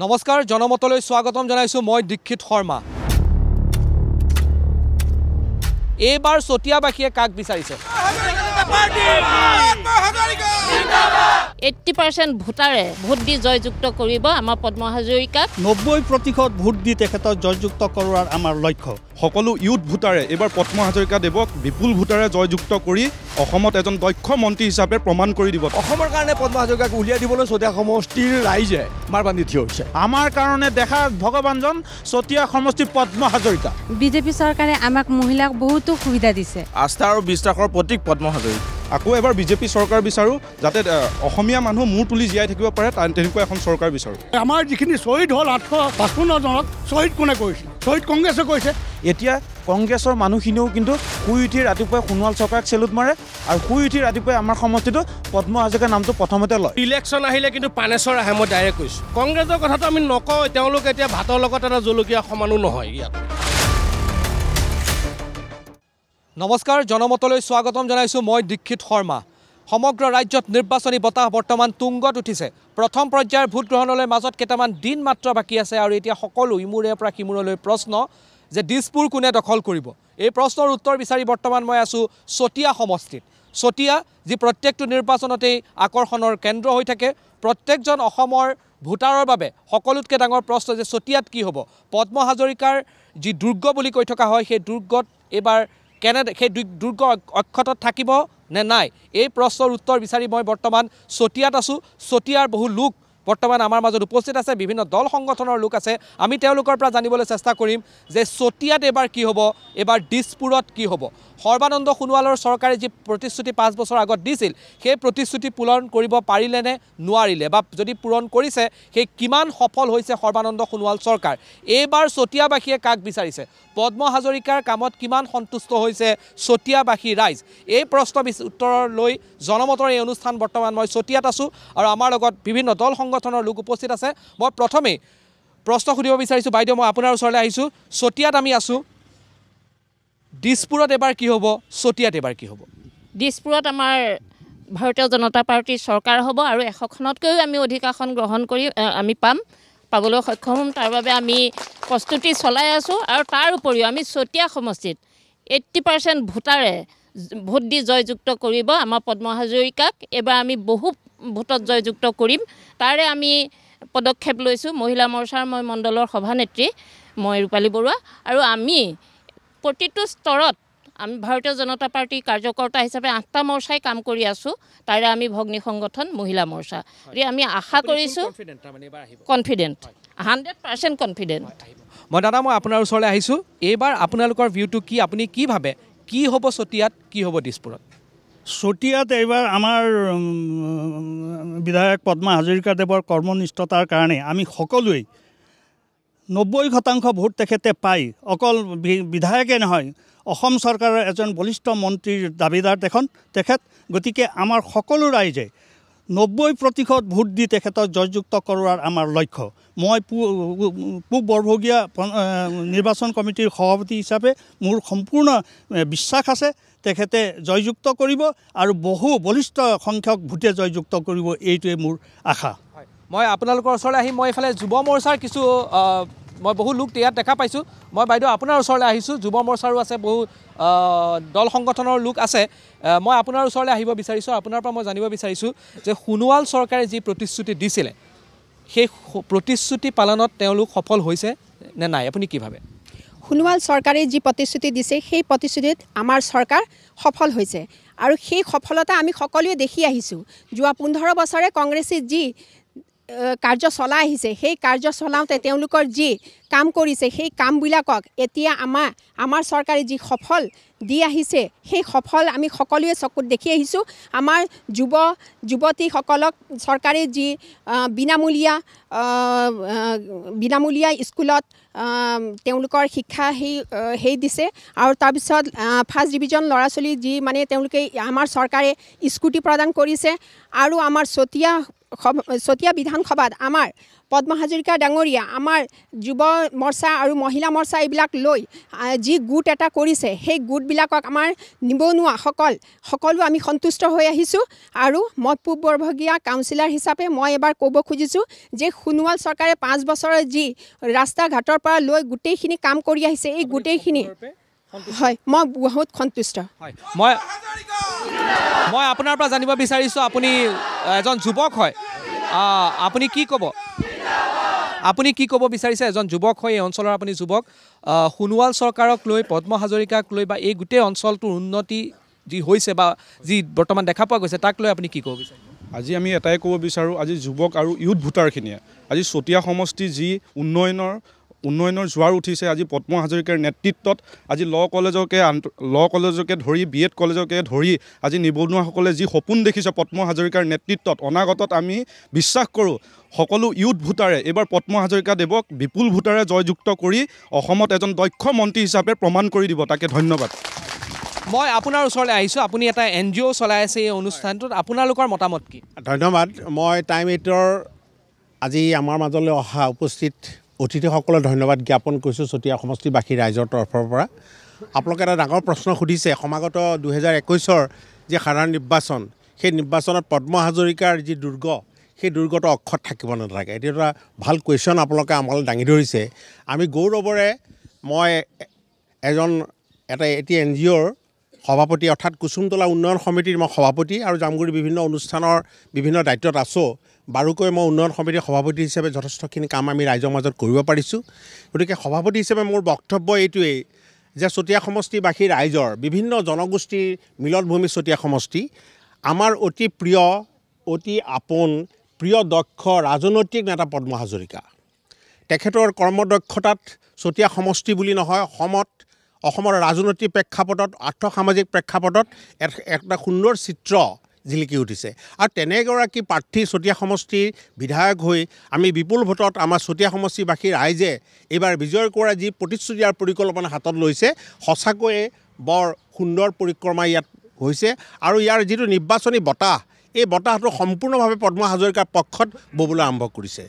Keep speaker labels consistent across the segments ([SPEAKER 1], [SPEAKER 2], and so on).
[SPEAKER 1] নমস্কাৰ জনমতলৈ স্বাগতম জনাইছোঁ মই দীক্ষিত শৰ্মা
[SPEAKER 2] এইবাৰ চতিয়াবাসীয়ে কাক বিচাৰিছে এইটি পাৰ্চেণ্ট ভোটাৰে ভোট দি জয়যুক্ত কৰিব আমাৰ পদ্ম হাজৰিকাক
[SPEAKER 3] নব্বৈ প্ৰতিশত ভোট দি তেখেতক জয়যুক্ত কৰোৱাৰ আমাৰ লক্ষ্য সকলো ইউথ
[SPEAKER 4] ভোটাৰে এইবাৰ পদ্ম হাজৰিকাদেৱক বিপুল ভোটাৰে জয়যুক্ত কৰি অসমত এজন দক্ষ মন্ত্ৰী হিচাপে
[SPEAKER 5] প্ৰমাণ কৰি দিব অসমৰ কাৰণে পদ্ম হাজৰিকাক উলিয়াই দিবলৈ চতিয়া সমষ্টিৰ ৰাইজে মাৰ বান্ধি থিয় হৈছে আমাৰ কাৰণে দেখা ভগৱানজন চতিয়া সমষ্টি পদ্ম হাজৰিকা
[SPEAKER 6] বিজেপি চৰকাৰে আমাক মহিলাক বহুত বহুতো সুবিধা দিছে
[SPEAKER 5] আস্থা আৰু বিশ্বাসৰ প্ৰতীক পদ্ম হাজৰিকা আকৌ এবাৰ বিজেপি
[SPEAKER 4] চৰকাৰ বিচাৰোঁ যাতে অসমীয়া মানুহ মূৰ তুলি জীয়াই থাকিব পাৰে তেনেকুৱা এখন চৰকাৰ বিচাৰোঁ
[SPEAKER 6] আমাৰ
[SPEAKER 3] যিখিনি শ্বহীদ হ'ল আঠশ পাঁচপন্নজনক শ্বহীদ কোনে কৈছে শ্বহীদ কংগ্ৰেছে কৈছে এতিয়া
[SPEAKER 5] কংগ্ৰেছৰ মানুহখিনিও কিন্তু শুই উঠি ৰাতিপুৱাই সোণোৱাল চৰকাৰক চেলুট মাৰে আৰু শুই উঠি ৰাতিপুৱাই আমাৰ সমষ্টিটো পদ্ম হাজৰিকাৰ নামটো প্ৰথমতে লয়
[SPEAKER 7] ইলেকশ্যন আহিলে কিন্তু পানেশ্বৰ আহে মই ডাইৰেক্ট কৈছোঁ কংগ্ৰেছৰ কথাটো
[SPEAKER 1] আমি নকওঁ তেওঁলোক এতিয়া ভাতৰ লগত এটা জলকীয়া সমানো নহয় ইয়াত নমস্কাৰ জনমতলৈ স্বাগতম জনাইছোঁ মই দীক্ষিত শৰ্মা সমগ্ৰ ৰাজ্যত নিৰ্বাচনী বতাহ বৰ্তমান তুংগত উঠিছে প্ৰথম পৰ্যায়ৰ ভোটগ্ৰহণলৈ মাজত কেইটামান দিন মাত্ৰ বাকী আছে আৰু এতিয়া সকলো ইমূৰে পৰা সিমূৰলৈ প্ৰশ্ন যে দিছপুৰ কোনে দখল কৰিব এই প্ৰশ্নৰ উত্তৰ বিচাৰি বৰ্তমান মই আছোঁ চতিয়া সমষ্টিত চতিয়া যি প্ৰত্যেকটো নিৰ্বাচনতেই আকৰ্ষণৰ কেন্দ্ৰ হৈ থাকে প্ৰত্যেকজন অসমৰ ভোটাৰৰ বাবে সকলোতকৈ ডাঙৰ প্ৰশ্ন যে চতিয়াত কি হ'ব পদ্ম হাজৰিকাৰ যি দুৰ্গ বুলি কৈ থকা হয় সেই দুৰ্গত এইবাৰ কেনে সেই দুৰ্গ অক্ষত থাকিব নে নাই এই প্ৰশ্নৰ উত্তৰ বিচাৰি মই বৰ্তমান চতিয়াত আছোঁ চতিয়াৰ বহু লোক বৰ্তমান আমাৰ মাজত উপস্থিত আছে বিভিন্ন দল সংগঠনৰ লোক আছে আমি তেওঁলোকৰ পৰা জানিবলৈ চেষ্টা কৰিম যে চতিয়াত এবাৰ কি হ'ব এবাৰ দিছপুৰত কি হ'ব সৰ্বানন্দ সোণোৱালৰ চৰকাৰে যি প্ৰতিশ্ৰুতি পাঁচ বছৰ আগত দিছিল সেই প্ৰতিশ্ৰুতি পূৰণ কৰিব পাৰিলেনে নোৱাৰিলে বা যদি পূৰণ কৰিছে সেই কিমান সফল হৈছে সৰ্বানন্দ সোণোৱাল চৰকাৰ এইবাৰ চতিয়াবাসীয়ে কাক বিচাৰিছে পদ্ম হাজৰিকাৰ কামত কিমান সন্তুষ্ট হৈছে চতিয়াবাসী ৰাইজ এই প্ৰশ্ন উত্তৰলৈ জনমতৰ এই অনুষ্ঠান বৰ্তমান মই চতিয়াত আছোঁ আৰু আমাৰ লগত বিভিন্ন দল সংগঠন সংগঠনৰ লোক উপস্থিত আছে মই প্ৰথমেই প্ৰশ্ন সুধিব বিচাৰিছোঁ বাইদেউ মই আপোনাৰ ওচৰলৈ আহিছোঁ চতিয়াত আমি আছোঁ দিছপুৰত এবাৰ কি হ'ব চতিয়াত এবাৰ কি হ'ব
[SPEAKER 2] দিছপুৰত আমাৰ ভাৰতীয় জনতা পাৰ্টীৰ চৰকাৰ হ'ব আৰু এশখনতকৈও আমি অধিক আসন গ্ৰহণ কৰি আমি পাম পাবলৈ সক্ষম হ'ম তাৰ বাবে আমি প্ৰস্তুতি চলাই আছোঁ আৰু তাৰ উপৰিও আমি চতিয়া সমষ্টিত এইট্টি পাৰ্চেণ্ট ভোটাৰে ভোট দি জয়যুক্ত কৰিব আমাৰ পদ্ম হাজৰিকাক এইবাৰ আমি বহু ভোটত জয়যুক্ত কৰিম তাৰে আমি পদক্ষেপ লৈছোঁ মহিলা মৰ্চাৰ মই মণ্ডলৰ সভানেত্ৰী মই ৰূপালী বৰুৱা আৰু আমি প্ৰতিটো স্তৰত আমি ভাৰতীয় জনতা পাৰ্টীৰ কাৰ্যকৰ্তা হিচাপে আঠটা মৰ্চাই কাম কৰি আছোঁ তাৰে আমি ভগ্নী সংগঠন মহিলা মৰ্চা গতিকে আমি আশা কৰিছোঁ কনফিডেণ্ট হাণ্ড্ৰেড পাৰ্চেণ্ট কনফিডেণ্ট
[SPEAKER 1] মই দাদা মই আপোনাৰ ওচৰলৈ আহিছোঁ এইবাৰ আপোনালোকৰ ভিউটো কি আপুনি কি ভাবে কি হ'ব চতিয়াত কি হ'ব দিছপুৰত
[SPEAKER 3] চতিয়াত এইবাৰ আমাৰ বিধায়ক পদ্মা হাজৰিকাদেৱৰ কৰ্মনিষ্ঠতাৰ কাৰণে আমি সকলোৱেই নব্বৈ শতাংশ ভোট তেখেতে পাই অকল বিধায়কে নহয় অসম চৰকাৰৰ এজন বলিষ্ঠ মন্ত্ৰীৰ দাবীদাৰ তেখন তেখেত গতিকে আমাৰ সকলো ৰাইজে নব্বৈ প্ৰতিশত ভোট দি তেখেতক জয়যুক্ত কৰোৱাৰ আমাৰ লক্ষ্য মই পূ পূব বৰভগীয়া নিৰ্বাচন কমিটিৰ সভাপতি হিচাপে মোৰ সম্পূৰ্ণ বিশ্বাস আছে তেখেতে জয়যুক্ত কৰিব আৰু বহু বলিষ্ঠ সংখ্যক ভোটে জয়যুক্ত কৰিব এইটোৱে মোৰ আশা মই আপোনালোকৰ ওচৰলৈ আহি মই এইফালে যুৱ
[SPEAKER 1] মৰ্চাৰ কিছু মই বহু লোক ইয়াত দেখা পাইছোঁ মই বাইদেউ আপোনাৰ ওচৰলৈ আহিছোঁ যুৱ মৰ্চাৰো আছে বহু দল সংগঠনৰ লোক আছে মই আপোনাৰ ওচৰলৈ আহিব বিচাৰিছোঁ আপোনাৰ পৰা মই জানিব বিচাৰিছোঁ যে সোণোৱাল চৰকাৰে যি প্ৰতিশ্ৰুতি দিছিলে সেই প্ৰতিশ্ৰুতি পালনত তেওঁলোক সফল হৈছে নে নাই আপুনি কি ভাবে
[SPEAKER 6] সোণোৱাল চৰকাৰে যি প্ৰতিশ্ৰুতি দিছে সেই প্ৰতিশ্ৰুতিত আমাৰ চৰকাৰ সফল হৈছে আৰু সেই সফলতা আমি সকলোৱে দেখি আহিছোঁ যোৱা পোন্ধৰ বছৰে কংগ্ৰেছে যি কাৰ্য চলাই আহিছে সেই কাৰ্য চলাওঁতে তেওঁলোকৰ যি কাম কৰিছে সেই কামবিলাকক এতিয়া আমাৰ আমাৰ চৰকাৰে যি সফল দি আহিছে সেই সফল আমি সকলোৱে চকুত দেখি আহিছোঁ আমাৰ যুৱ যুৱতীসকলক চৰকাৰে যি বিনামূলীয়া বিনামূলীয়া স্কুলত তেওঁলোকৰ শিক্ষা সেই সেই দিছে আৰু তাৰপিছত ফাৰ্ষ্ট ডিভিজন ল'ৰা ছোৱালী যি মানে তেওঁলোকে আমাৰ চৰকাৰে স্কুটি প্ৰদান কৰিছে আৰু আমাৰ চতিয়া চতিয়া বিধানসভাত আমাৰ পদ্ম হাজৰিকা ডাঙৰীয়া আমাৰ যুৱ মৰ্চা আৰু মহিলা মৰ্চা এইবিলাক লৈ যি গোট এটা কৰিছে সেই গোটবিলাকক আমাৰ নিবনুৱাসকল সকলো আমি সন্তুষ্ট হৈ আহিছোঁ আৰু মই পূব বৰভগীয়া কাউঞ্চিলাৰ হিচাপে মই এবাৰ ক'ব খুজিছোঁ যে সোণোৱাল চৰকাৰে পাঁচ বছৰৰ যি ৰাস্তা ঘাটৰ পৰা লৈ গোটেইখিনি কাম কৰি আহিছে এই গোটেইখিনি হয় মই বহুত সন্তুষ্ট
[SPEAKER 1] হয় মই মই আপোনাৰ পৰা জানিব বিচাৰিছোঁ আপুনি এজন যুৱক হয় আপুনি কি ক'ব আপুনি কি ক'ব বিচাৰিছে এজন যুৱক হয় এই অঞ্চলৰ আপুনি যুৱক সোণোৱাল চৰকাৰক লৈ পদ্ম হাজৰিকাক লৈ বা এই গোটেই অঞ্চলটোৰ উন্নতি যি হৈছে বা যি বৰ্তমান দেখা পোৱা গৈছে তাক লৈ আপুনি কি ক'ব বিচাৰিছে
[SPEAKER 4] আজি আমি এটাই ক'ব বিচাৰোঁ আজি যুৱক আৰু ইউথ ভোটাৰখিনিয়ে আজি চতিয়া সমষ্টি যি উন্নয়নৰ উন্নয়নৰ জোৱাৰ উঠিছে আজি পদ্ম হাজৰিকাৰ নেতৃত্বত আজি ল কলেজকে ল কলেজকে ধৰি বি এড কলেজকে ধৰি আজি নিবনুৱাসকলে যি সপোন দেখিছে পদ্ম হাজৰিকাৰ নেতৃত্বত অনাগতত আমি বিশ্বাস কৰোঁ সকলো ইউথ ভোটাৰে এইবাৰ পদ্ম হাজৰিকাদেৱক বিপুল ভোটাৰে জয়যুক্ত কৰি অসমত এজন দক্ষ মন্ত্ৰী হিচাপে প্ৰমাণ কৰি দিব তাকে
[SPEAKER 1] ধন্যবাদ মই আপোনাৰ ওচৰলৈ আহিছোঁ আপুনি এটা এন জি অ' চলাই আছে এই অনুষ্ঠানটোত আপোনালোকৰ মতামত কি
[SPEAKER 8] ধন্যবাদ মই টাইম এইটৰ আজি আমাৰ মাজলৈ অহা উপস্থিত অতিথিসকলে ধন্যবাদ জ্ঞাপন কৰিছোঁ চতিয়া সমষ্টিবাসী ৰাইজৰ তৰফৰ পৰা আপোনালোকে এটা ডাঙৰ প্ৰশ্ন সুধিছে সমাগত দুহেজাৰ একৈছৰ যি সাধাৰণ নিৰ্বাচন সেই নিৰ্বাচনত পদ্ম হাজৰিকাৰ যি দুৰ্গ সেই দুৰ্গটো অক্ষত থাকিব নাথাকে এইটো এটা ভাল কুৱেশ্যন আপোনালোকে আমালৈ দাঙি ধৰিছে আমি গৌৰৱৰে মই এজন এটা এটি এন জি অ'ৰ সভাপতি অৰ্থাৎ কুচুমতলা উন্নয়ন সমিতিৰ মই সভাপতি আৰু জামগুৰি বিভিন্ন অনুষ্ঠানৰ বিভিন্ন দায়িত্বত আছোঁ বাৰুকৈ মই উন্নয়ন সমিতিৰ সভাপতি হিচাপে যথেষ্টখিনি কাম আমি ৰাইজৰ মাজত কৰিব পাৰিছোঁ গতিকে সভাপতি হিচাপে মোৰ বক্তব্য এইটোৱেই যে চতিয়া সমষ্টিবাসী ৰাইজৰ বিভিন্ন জনগোষ্ঠীৰ মিলনভূমি চতিয়া সমষ্টি আমাৰ অতি প্ৰিয় অতি আপোন প্ৰিয় দক্ষ ৰাজনৈতিক নেতা পদ্ম হাজৰিকা তেখেতৰ কৰ্মদক্ষতাত চতিয়া সমষ্টি বুলি নহয় অসমত অসমৰ ৰাজনৈতিক প্ৰেক্ষাপটত আৰ্থ সামাজিক প্ৰেক্ষাপটত এটা সুন্দৰ চিত্ৰ জিলিকি উঠিছে আৰু তেনেগৰাকী প্ৰাৰ্থী চতিয়া সমষ্টিৰ বিধায়ক হৈ আমি বিপুল ভোটত আমাৰ চতিয়া সমষ্টিবাসী ৰাইজে এইবাৰ বিজয় কৰাৰ যি প্ৰতিশ্ৰুতিৰ পৰিকল্পনা হাতত লৈছে সঁচাকৈয়ে বৰ সুন্দৰ পৰিক্ৰমা ইয়াত হৈছে আৰু ইয়াৰ যিটো নিৰ্বাচনী বতাহ এই বতাহটো সম্পূৰ্ণভাৱে পদ্ম হাজৰিকাৰ পক্ষত ববলৈ আৰম্ভ কৰিছে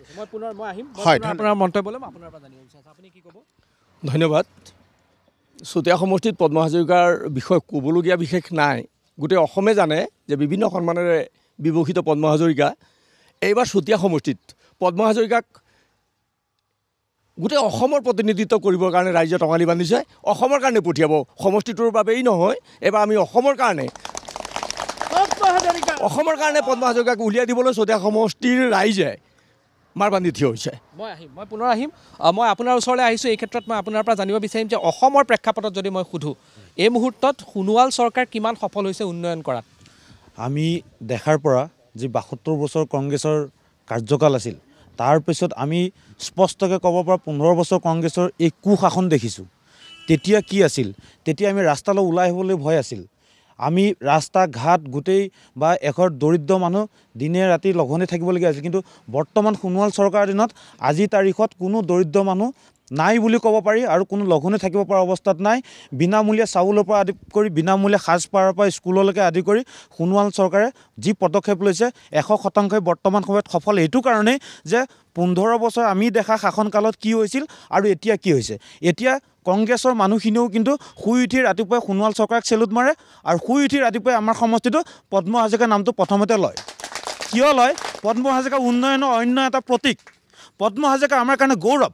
[SPEAKER 8] ধন্যবাদ চতিয়া সমষ্টিত
[SPEAKER 7] পদ্ম হাজৰিকাৰ বিষয়ে ক'বলগীয়া বিশেষ নাই গোটেই অসমে জানে যে বিভিন্ন সন্মানেৰে বিভূষিত পদ্ম হাজৰিকা এইবাৰ চুতীয়া সমষ্টিত পদ্ম হাজৰিকাক গোটেই অসমৰ প্ৰতিনিধিত্ব কৰিবৰ কাৰণে ৰাইজে টঙালি বান্ধিছে অসমৰ কাৰণে পঠিয়াব সমষ্টিটোৰ বাবেই নহয় এইবাৰ আমি অসমৰ কাৰণে অসমৰ কাৰণে পদ্ম হাজৰিকাক উলিয়াই দিবলৈ চতীয়া সমষ্টিৰ ৰাইজে মাৰ বান্ধি থিয় হৈছে মই
[SPEAKER 1] আহিম মই পুনৰ আহিম মই আপোনাৰ ওচৰলৈ আহিছোঁ এই ক্ষেত্ৰত মই আপোনাৰ পৰা জানিব বিচাৰিম যে অসমৰ প্ৰেক্ষাপটত যদি মই সোধোঁ এই মুহূৰ্তত সোণোৱাল চৰকাৰ কিমান সফল হৈছে উন্নয়ন কৰাত
[SPEAKER 5] আমি দেখাৰ পৰা যি বাসত্তৰ বছৰ কংগ্ৰেছৰ কাৰ্যকাল আছিল তাৰপিছত আমি স্পষ্টকৈ ক'ব পৰা পোন্ধৰ বছৰ কংগ্ৰেছৰ এই কুশাসন দেখিছোঁ তেতিয়া কি আছিল তেতিয়া আমি ৰাস্তালৈ ওলাই আহিবলৈ ভয় আছিল আমি ৰাস্তা ঘাট গোটেই বা এঘৰ দৰিদ্ৰ মানুহ দিনে ৰাতি লঘোণে থাকিবলগীয়া হৈছিল কিন্তু বৰ্তমান সোণোৱাল চৰকাৰৰ দিনত আজিৰ তাৰিখত কোনো দৰিদ্ৰ মানুহ নাই বুলি ক'ব পাৰি আৰু কোনো লঘোণে থাকিব পৰা অৱস্থাত নাই বিনামূলীয়া চাউলৰ পৰা আদি কৰি বিনামূলীয়া সাজপাৰৰ পৰা স্কুললৈকে আদি কৰি সোণোৱাল চৰকাৰে যি পদক্ষেপ লৈছে এশ শতাংশই বৰ্তমান সময়ত সফল এইটো কাৰণেই যে পোন্ধৰ বছৰ আমি দেখা শাসনকালত কি হৈছিল আৰু এতিয়া কি হৈছে এতিয়া কংগ্ৰেছৰ মানুহখিনিও কিন্তু শুই উঠি ৰাতিপুৱাই সোণোৱাল চৰকাৰক চেলুট মাৰে আৰু শুই উঠি ৰাতিপুৱাই আমাৰ সমষ্টিটো পদ্ম হাজৰিকাৰ নামটো প্ৰথমতে লয় কিয় লয় পদ্ম হাজৰিকা উন্নয়নৰ অন্য এটা প্ৰতীক পদ্ম হাজৰিকা আমাৰ কাৰণে গৌৰৱ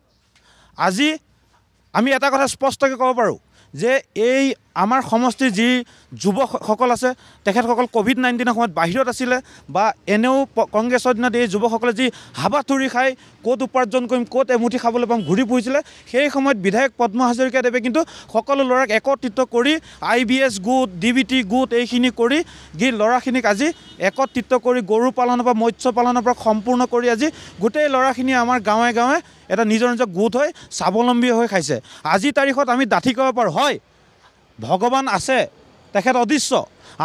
[SPEAKER 5] আজি আমি এটা কথা স্পষ্টকৈ ক'ব পাৰোঁ যে এই আমাৰ সমষ্টিৰ যি যুৱকসকল আছে তেখেতসকল ক'ভিড নাইণ্টিনৰ সময়ত বাহিৰত আছিলে বা এনেও কংগ্ৰেছৰ দিনত এই যুৱকসকলে যি হাবাথুৰি খাই ক'ত উপাৰ্জন কৰিম ক'ত এমুঠি খাবলৈ পাম ঘূৰি ফুৰিছিলে সেই সময়ত বিধায়ক পদ্ম হাজৰিকাদেৱে কিন্তু সকলো ল'ৰাক একত্ৰিত কৰি আই বি এছ গোট ডি বি টি গোট এইখিনি কৰি যি ল'ৰাখিনিক আজি একত্ৰিত কৰি গৰু পালনৰ পৰা মৎস্য পালনৰ পৰা সম্পূৰ্ণ কৰি আজি গোটেই ল'ৰাখিনি আমাৰ গাঁৱে গাঁৱে এটা নিজৰ নিজৰ গোট হৈ স্বাৱলম্বী হৈ খাইছে আজিৰ তাৰিখত আমি ডাঠি ক'ব পাৰোঁ নহয় ভগৱান আছে তেখেত অদৃশ্য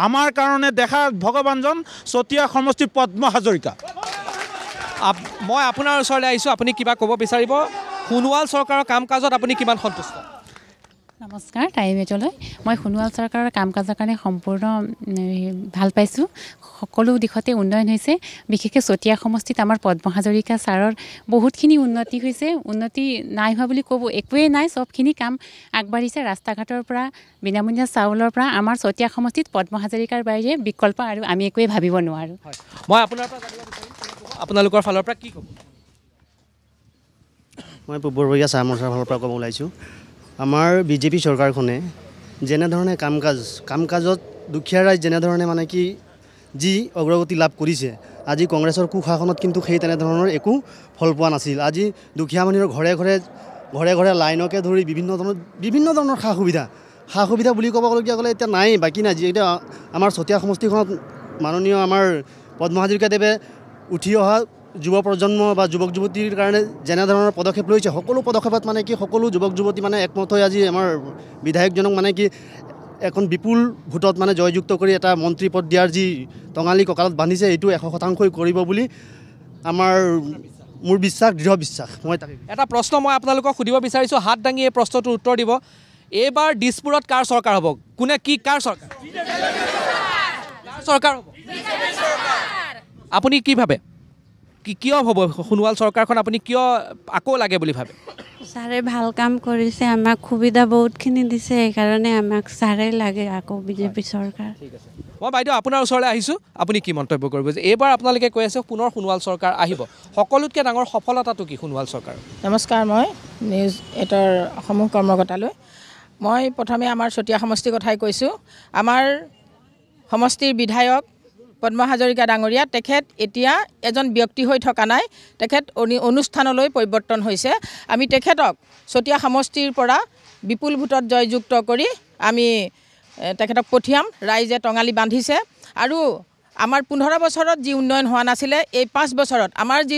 [SPEAKER 5] আমাৰ কাৰণে দেখা ভগৱানজন চতিয়া সমষ্টি পদ্ম হাজৰিকা মই আপোনাৰ ওচৰলৈ আহিছোঁ আপুনি কিবা ক'ব
[SPEAKER 1] বিচাৰিব সোণোৱাল চৰকাৰৰ কাম কাজত আপুনি কিমান সন্তুষ্ট
[SPEAKER 2] নমস্কাৰ টাইম মেজলৈ মই সোণোৱাল চৰকাৰৰ কাম কাজৰ কাৰণে সম্পূৰ্ণ ভাল পাইছোঁ সকলো দিশতে উন্নয়ন হৈছে বিশেষকৈ চতিয়া সমষ্টিত আমাৰ পদ্ম হাজৰিকা ছাৰৰ বহুতখিনি উন্নতি হৈছে উন্নতি নাই হোৱা বুলি ক'ব একোৱেই নাই চবখিনি কাম আগবাঢ়িছে ৰাস্তা ঘাটৰ পৰা বিনামূলীয়া চাউলৰ পৰা আমাৰ চতিয়া সমষ্টিত পদ্ম হাজৰিকাৰ বাহিৰে বিকল্প আৰু আমি একোৱেই ভাবিব নোৱাৰোঁ
[SPEAKER 5] মই আপোনাৰ পৰা আপোনালোকৰ ফালৰ পৰা কি ক'ব মই পূব বৰীয়া চাহ মৰচাৰ ফালৰ পৰা ক'ব ওলাইছোঁ আমাৰ বিজেপি চৰকাৰখনে যেনেধৰণে কাম কাজ কাম কাজত দুখীয়া ৰাইজ যেনেধৰণে মানে কি যি অগ্ৰগতি লাভ কৰিছে আজি কংগ্ৰেছৰ কুশাসনত কিন্তু সেই তেনেধৰণৰ একো ফল পোৱা নাছিল আজি দুখীয়া মানুহৰ ঘৰে ঘৰে ঘৰে ঘৰে লাইনকে ধৰি বিভিন্ন ধৰণৰ বিভিন্ন ধৰণৰ সা সুবিধা সা সুবিধা বুলি ক'বলগীয়া গ'লে এতিয়া নাই বাকী নাই যি এতিয়া আমাৰ চতিয়া সমষ্টিখনত মাননীয় আমাৰ পদ্ম হাজৰিকাদেৱে উঠি অহা যুৱ প্ৰজন্ম বা যুৱক যুৱতীৰ কাৰণে যেনেধৰণৰ পদক্ষেপ লৈছে সকলো পদক্ষেপত মানে কি সকলো যুৱক যুৱতী মানে একমত হৈ আজি আমাৰ বিধায়কজনক মানে কি এখন বিপুল ভোটত মানে জয়যুক্ত কৰি এটা মন্ত্ৰী পদ দিয়াৰ যি টঙালী কঁকালত বান্ধিছে এইটো এশ শতাংশই কৰিব বুলি আমাৰ মোৰ বিশ্বাস দৃঢ় বিশ্বাস মই
[SPEAKER 1] এটা প্ৰশ্ন মই আপোনালোকক সুধিব বিচাৰিছোঁ হাত দাঙি এই প্ৰশ্নটোৰ উত্তৰ দিব এইবাৰ দিছপুৰত কাৰ চৰকাৰ হ'ব কোনে কি কাৰ চৰকাৰ চৰকাৰ হ'ব আপুনি কি ভাবে কিয় হ'ব সোণোৱাল চৰকাৰখন আপুনি কিয় আকৌ লাগে বুলি ভাবে
[SPEAKER 2] ছাৰে ভাল কাম কৰিছে আমাক সুবিধা বহুতখিনি দিছে সেইকাৰণে আমাক ছাৰে লাগে আকৌ বিজেপি চৰকাৰ
[SPEAKER 1] মই বাইদেউ আপোনাৰ ওচৰলৈ আহিছোঁ আপুনি কি মন্তব্য কৰিব যে এইবাৰ আপোনালোকে কৈ আছে পুনৰ সোণোৱাল চৰকাৰ আহিব সকলোতকৈ ডাঙৰ সফলতাটো কি সোণোৱাল চৰকাৰ
[SPEAKER 6] নমস্কাৰ মই নিউজ এটৰ অসমৰ কৰ্মকৰ্তালৈ মই প্ৰথমে আমাৰ চতিয়া সমষ্টিৰ কথাই কৈছোঁ আমাৰ সমষ্টিৰ বিধায়ক পদ্ম হাজৰিকা ডাঙৰীয়া তেখেত এতিয়া এজন ব্যক্তি হৈ থকা নাই তেখেত অনুষ্ঠানলৈ পৰিৱৰ্তন হৈছে আমি তেখেতক চতিয়া সমষ্টিৰ পৰা বিপুল ভোটত জয়যুক্ত কৰি আমি তেখেতক পঠিয়াম ৰাইজে টঙালী বান্ধিছে আৰু আমাৰ পোন্ধৰ বছৰত যি উন্নয়ন হোৱা নাছিলে এই পাঁচ বছৰত আমাৰ যি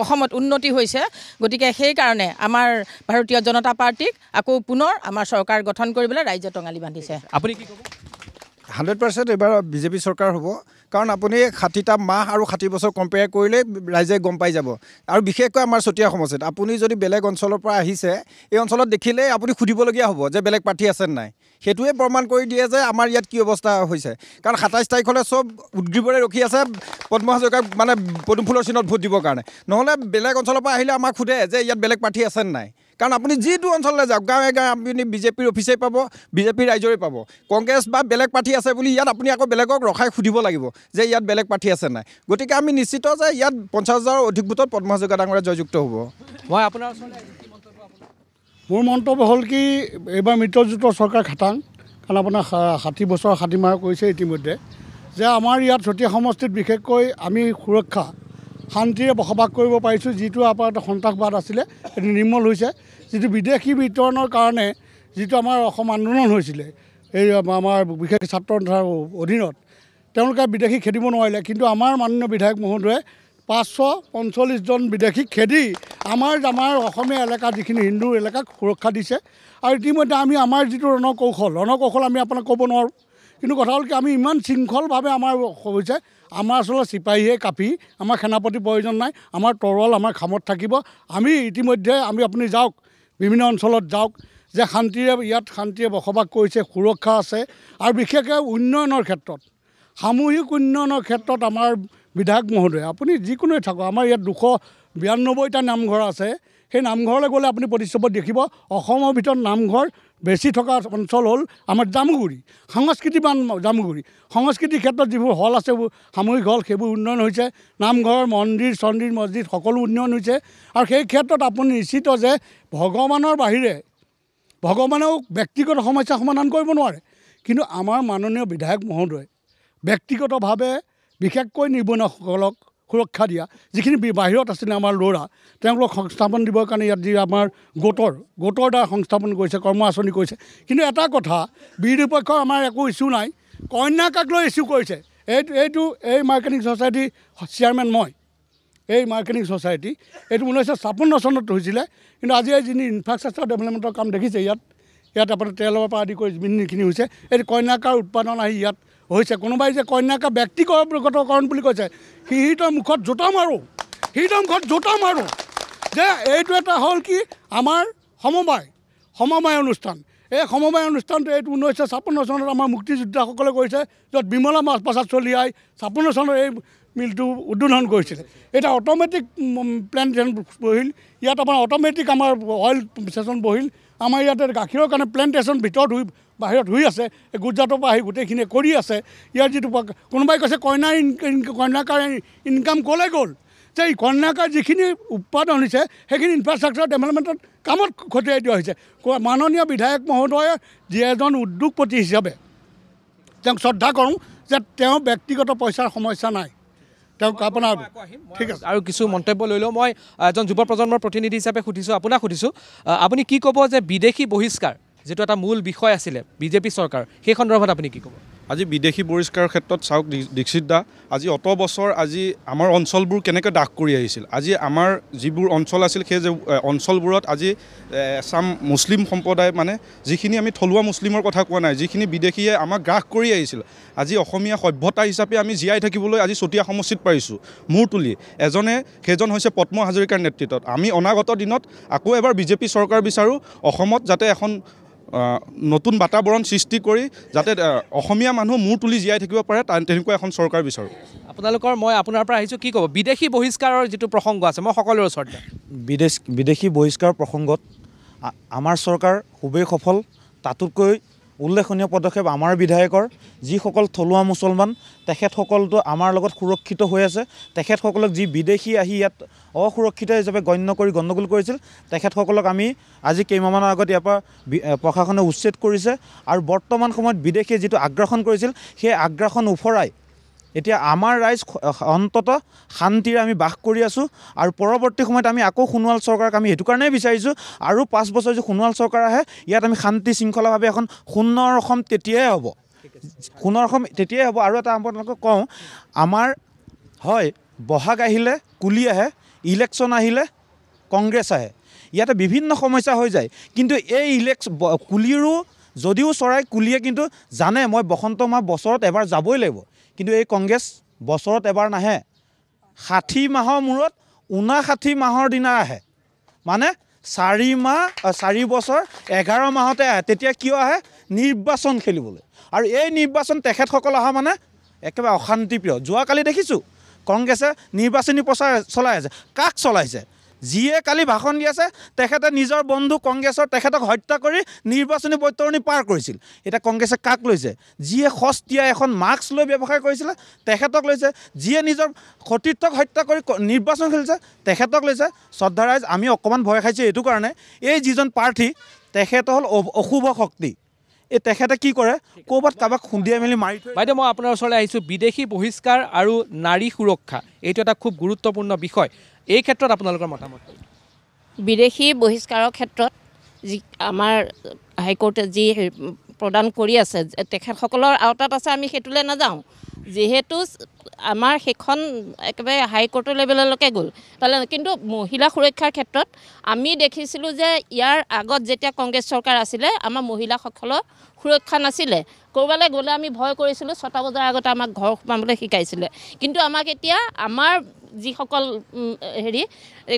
[SPEAKER 6] অসমত উন্নতি হৈছে গতিকে সেইকাৰণে আমাৰ ভাৰতীয় জনতা পাৰ্টীক আকৌ পুনৰ আমাৰ চৰকাৰ গঠন কৰিবলৈ ৰাইজে টঙালী বান্ধিছে
[SPEAKER 9] আপুনি কি ক'ব হাণ্ড্ৰেড পাৰ্চেণ্ট এইবাৰ বিজেপি চৰকাৰ হ'ব কাৰণ আপুনি ষাঠিটা মাহ আৰু ষাঠি বছৰ কম্পেয়াৰ কৰিলেই ৰাইজে গম পাই যাব আৰু বিশেষকৈ আমাৰ চতিয়া সমষ্টিত আপুনি যদি বেলেগ অঞ্চলৰ পৰা আহিছে এই অঞ্চলত দেখিলেই আপুনি সুধিবলগীয়া হ'ব যে বেলেগ প্ৰাৰ্থী আছে নাই সেইটোৱে প্ৰমাণ কৰি দিয়ে যে আমাৰ ইয়াত কি অৱস্থা হৈছে কাৰণ সাতাইছ তাৰিখলৈ চব উদ্গ্ৰীৱৰে ৰখি আছে পদ্ম হাজৰিকাক মানে পদুম ফুলৰ চিনত ভোট দিবৰ কাৰণে নহ'লে বেলেগ অঞ্চলৰ পৰা আহিলে আমাক সোধে যে ইয়াত বেলেগ প্ৰাৰ্থী আছে নাই কাৰণ আপুনি যিটো অঞ্চললৈ যাওক গাঁৱে গাঁৱে আপুনি বিজেপিৰ অফিচেই পাব বিজেপিৰ ৰাইজৰে পাব কংগ্ৰেছ বা বেলেগ প্ৰাৰ্থী আছে বুলি ইয়াত আপুনি আকৌ বেলেগক ৰখাই সুধিব লাগিব যে ইয়াত বেলেগ প্ৰাৰ্থী আছে নাই গতিকে আমি নিশ্চিত যে ইয়াত পঞ্চাছ হাজাৰৰ অধিক ভোটত পদ্ম হাজৰিকা ডাঙৰে জয়যুক্ত হ'ব মই আপোনাৰ
[SPEAKER 3] মোৰ মন্তব্য হ'ল কি এইবাৰ মিত্ৰজোঁটৰ চৰকাৰ খাটাং কাৰণ আপোনাৰ ষাঠি বছৰ ষাঠি মাহ কৰিছে ইতিমধ্যে যে আমাৰ ইয়াত চতিয়া সমষ্টিত বিশেষকৈ আমি সুৰক্ষা শান্তিৰে বসবাস কৰিব পাৰিছোঁ যিটো আমাৰ সন্ত্ৰাসবাদ আছিলে সেইটো নিৰ্মল হৈছে যিটো বিদেশী বিতৰণৰ কাৰণে যিটো আমাৰ অসম আন্দোলন হৈছিলে এই আমাৰ বিশেষ ছাত্ৰ অধীনত তেওঁলোকে বিদেশী খেদিব নোৱাৰিলে কিন্তু আমাৰ মাননীয় বিধায়ক মহোদয়ে পাঁচশ পঞ্চল্লিছজন বিদেশীক খেদি আমাৰ আমাৰ অসমীয়া এলেকা যিখিনি হিন্দু এলেকাক সুৰক্ষা দিছে আৰু ইতিমধ্যে আমি আমাৰ যিটো ৰণকৌশল ৰণকৌশল আমি আপোনাক ক'ব নোৱাৰোঁ কিন্তু কথা হ'ল কি আমি ইমান শৃংখলভাৱে আমাৰ হৈছে আমাৰ আচলতে চিপাহীয়ে কাপি আমাৰ সেনাপতি প্ৰয়োজন নাই আমাৰ তৰোৱাল আমাৰ খামত থাকিব আমি ইতিমধ্যে আমি আপুনি যাওক বিভিন্ন অঞ্চলত যাওক যে শান্তিৰে ইয়াত শান্তিৰে বসবাস কৰিছে সুৰক্ষা আছে আৰু বিশেষকৈ উন্নয়নৰ ক্ষেত্ৰত সামূহিক উন্নয়নৰ ক্ষেত্ৰত আমাৰ বিধায়ক মহোদয় আপুনি যিকোনোৱে থাকক আমাৰ ইয়াত দুশ বিৰান্নব্বৈটা নামঘৰ আছে সেই নামঘৰলৈ গ'লে আপুনি প্ৰতিচ্ছবত দেখিব অসমৰ ভিতৰত নামঘৰ বেছি থকা অঞ্চল হ'ল আমাৰ জামুগুৰি সাংস্কৃতিক জামুগুৰি সংস্কৃতিৰ ক্ষেত্ৰত যিবোৰ হল আছে সামৰিক হল সেইবোৰ উন্নয়ন হৈছে নামঘৰ মন্দিৰ চন্দিৰ মছজিদ সকলো উন্নয়ন হৈছে আৰু সেই ক্ষেত্ৰত আপুনি নিশ্চিত যে ভগৱানৰ বাহিৰে ভগৱানেও ব্যক্তিগত সমস্যা সমাধান কৰিব নোৱাৰে কিন্তু আমাৰ মাননীয় বিধায়ক মহোদয় ব্যক্তিগতভাৱে বিশেষকৈ নিবনুৱাসকলক সুৰক্ষা দিয়া যিখিনি বাহিৰত আছিলে আমাৰ ল'ৰা তেওঁলোকক সংস্থাপন দিবৰ কাৰণে ইয়াত যি আমাৰ গোটৰ গোটৰ দ্বাৰা সংস্থাপন কৰিছে কৰ্ম আঁচনি কৰিছে কিন্তু এটা কথা বিৰোধী আমাৰ একো ইছ্যু নাই কন্যাকাক লৈ ইছ্যু কৰিছে এইটো এইটো এই মাৰ্কেটিং ছ'চাইটি চেয়াৰমেন মই এই মাৰ্কেটিং ছ'চাইটি এইটো ঊনৈছশ ছাপন্ন চনত হৈছিলে কিন্তু আজি এই যিখিনি ইনফ্ৰাষ্ট্ৰাকচাৰ ডেভেলপমেণ্টৰ কাম দেখিছে ইয়াত ইয়াত আপোনাৰ তেলৰ পৰা আদি কৰি যিখিনি হৈছে এইটো কন্যাকাৰ উৎপাদন আহি ইয়াত হৈছে কোনোবাই যে কন্যাকে ব্যক্তিগতকৰণ বুলি কৈছে সিহঁতৰ মুখত জোতা মাৰোঁ সিহঁতৰ মুখত জোতা মাৰোঁ যে এইটো এটা হ'ল কি আমাৰ সমবায় সমবায় অনুষ্ঠান এই সমবায় অনুষ্ঠানটো এইটো ঊনৈছশ ছাপন্ন চনত আমাৰ মুক্তিযোদ্ধাসকলে কৈছে য'ত বিমলা মাছ প্ৰচাৰ চলি আই ছাপন্ন চনত এই মিলটো উদ্বোধন কৰিছিলে এতিয়া অট'মেটিক প্লেণ্ট বহিল ইয়াত আমাৰ অট'মেটিক আমাৰ অইল ষ্টেচন বহিল আমাৰ ইয়াতে গাখীৰৰ কাৰণে প্লেণ্টেশ্যন ভিতৰত হৈ বাহিৰত হৈ আছে গুজৰাটৰ পৰা আহি গোটেইখিনিয়ে কৰি আছে ইয়াৰ যিটো কোনোবাই কৈছে কইনাৰ ইন কন্যাকাৰ ইনকাম ক'লে গ'ল যে এই কন্যাকাৰ যিখিনি উৎপাদন হৈছে সেইখিনি ইনফ্ৰাষ্ট্ৰাকচাৰ ডেভেলপমেণ্টত কামত খতিয়াই দিয়া হৈছে মাননীয় বিধায়ক মহোদয়ে যি এজন উদ্যোগপতি হিচাপে তেওঁক শ্ৰদ্ধা কৰোঁ যে তেওঁ ব্যক্তিগত পইচাৰ সমস্যা নাই তেওঁক আপোনাৰ ঠিক আছে আৰু কিছু মন্তব্য লৈ লওঁ মই এজন যুৱ প্ৰজন্মৰ প্ৰতিনিধি হিচাপে সুধিছোঁ
[SPEAKER 1] আপোনাক সুধিছোঁ আপুনি কি ক'ব যে বিদেশী বহিষ্কাৰ যিটো এটা মূল বিষয় আছিলে বিজেপি চৰকাৰ সেই সন্দৰ্ভত আপুনি কি ক'ব
[SPEAKER 4] আজি বিদেশী পৰিষ্কাৰৰ ক্ষেত্ৰত চাওক দীক্ষিত দা আজি অত বছৰ আজি আমাৰ অঞ্চলবোৰ কেনেকৈ দাস কৰি আহিছিল আজি আমাৰ যিবোৰ অঞ্চল আছিল সেই যে অঞ্চলবোৰত আজি এচাম মুছলিম সম্প্ৰদায় মানে যিখিনি আমি থলুৱা মুছলিমৰ কথা কোৱা নাই যিখিনি বিদেশীয়ে আমাক গ্ৰাস কৰি আহিছিল আজি অসমীয়া সভ্যতা হিচাপে আমি জীয়াই থাকিবলৈ আজি চতিয়া সমষ্টিত পাৰিছোঁ মূৰ তুলি এজনে সেইজন হৈছে পদ্ম হাজৰিকাৰ নেতৃত্বত আমি অনাগত দিনত আকৌ এবাৰ বিজেপি চৰকাৰ বিচাৰোঁ অসমত যাতে এখন নতুন বাতাবৰণ সৃষ্টি কৰি যাতে অসমীয়া মানুহ মূৰ তুলি জীয়াই থাকিব পাৰে তেনেকুৱা এখন চৰকাৰ বিচাৰোঁ
[SPEAKER 1] আপোনালোকৰ মই আপোনাৰ পৰা আহিছোঁ কি ক'ব বিদেশী বহিষ্কাৰৰ যিটো প্ৰসংগ আছে মই সকলোৰে ওচৰত
[SPEAKER 5] বিদেশ বিদেশী বহিষ্কাৰ প্ৰসংগত আমাৰ চৰকাৰ খুবেই সফল তাতোতকৈ উল্লেখনীয় পদক্ষেপ আমাৰ বিধায়কৰ যিসকল থলুৱা মুছলমান তেখেতসকলতো আমাৰ লগত সুৰক্ষিত হৈ আছে তেখেতসকলক যি বিদেশী আহি ইয়াত অসুৰক্ষিত হিচাপে গণ্য কৰি গণ্ডগোল কৰিছিল তেখেতসকলক আমি আজি কেইমাহমানৰ আগত ইয়াৰ পৰা প্ৰশাসনে উচ্ছেদ কৰিছে আৰু বৰ্তমান সময়ত বিদেশীয়ে যিটো আগ্ৰাসন কৰিছিল সেই আগ্ৰাসন ওফৰাই এতিয়া আমাৰ ৰাইজ অন্ততঃ শান্তিৰে আমি বাস কৰি আছোঁ আৰু পৰৱৰ্তী সময়ত আমি আকৌ সোণোৱাল চৰকাৰক আমি সেইটো কাৰণেই বিচাৰিছোঁ আৰু পাঁচ বছৰ যদি সোণোৱাল চৰকাৰ আহে ইয়াত আমি শান্তি শৃংখলাভাৱে এখন সোণৰ অসম তেতিয়াই হ'ব সোণৰ অসম তেতিয়াই হ'ব আৰু এটা আপোনালোকক কওঁ আমাৰ হয় বহাগ আহিলে কুলি আহে ইলেকশ্যন আহিলে কংগ্ৰেছ আহে ইয়াতে বিভিন্ন সমস্যা হৈ যায় কিন্তু এই ইলেকশ্যন কুলিৰো যদিও চৰাই কুলিয়ে কিন্তু জানে মই বসন্ত মাহ বছৰত এবাৰ যাবই লাগিব কিন্তু এই কংগ্ৰেছ বছৰত এবাৰ নাহে ষাঠি মাহৰ মূৰত ঊনাষাঠি মাহৰ দিনা আহে মানে চাৰি মাহ চাৰি বছৰ এঘাৰ মাহতে আহে তেতিয়া কিয় আহে নিৰ্বাচন খেলিবলৈ আৰু এই নিৰ্বাচন তেখেতসকল অহা মানে একেবাৰে অশান্তিপ্ৰিয় যোৱাকালি দেখিছোঁ কংগ্ৰেছে নিৰ্বাচনী প্ৰচাৰ চলাই আছে কাক চলাইছে যিয়ে কালি ভাষণ দি আছে তেখেতে নিজৰ বন্ধু কংগ্ৰেছৰ তেখেতক হত্যা কৰি নিৰ্বাচনী বৈতৰণি পাৰ কৰিছিল এতিয়া কংগ্ৰেছে কাক লৈছে যিয়ে সস্তীয়া এখন মাস্ক লৈ ব্যৱসায় কৰিছিলে তেখেতক লৈছে যিয়ে নিজৰ সতীৰ্থক হত্যা কৰি নিৰ্বাচন খেলিছে তেখেতক লৈছে শ্ৰদ্ধাৰাইজ আমি অকণমান ভয় খাইছোঁ এইটো কাৰণে এই যিজন প্ৰাৰ্থী তেখেতে হ'ল অশুভ শক্তি এই তেখেতে কি কৰে ক'ৰবাত কাৰোবাক খুন্দিয়াই মেলি মাৰি
[SPEAKER 1] বাইদেউ মই আপোনাৰ ওচৰলৈ আহিছোঁ বিদেশী বহিষ্কাৰ আৰু নাৰী সুৰক্ষা এইটো এটা খুব গুৰুত্বপূৰ্ণ বিষয় এই ক্ষেত্ৰত আপোনালোকৰ মতামত
[SPEAKER 2] বিদেশী বহিষ্কাৰৰ ক্ষেত্ৰত যি আমাৰ হাইকোৰ্টে যি প্ৰদান কৰি আছে তেখেতসকলৰ আওতাত আছে আমি সেইটোলৈ নাযাওঁ যিহেতু আমাৰ সেইখন একেবাৰে হাইকোৰ্টৰ লেভেললৈকে গ'ল কিন্তু মহিলা সুৰক্ষাৰ ক্ষেত্ৰত আমি দেখিছিলোঁ যে ইয়াৰ আগত যেতিয়া কংগ্ৰেছ চৰকাৰ আছিলে আমাৰ মহিলাসকলৰ সুৰক্ষা নাছিলে ক'ৰবালৈ গ'লে আমি ভয় কৰিছিলোঁ ছটা বজাৰ আগতে আমাক ঘৰ সোমাবলৈ শিকাইছিলে কিন্তু আমাক এতিয়া আমাৰ যিসকল হেৰি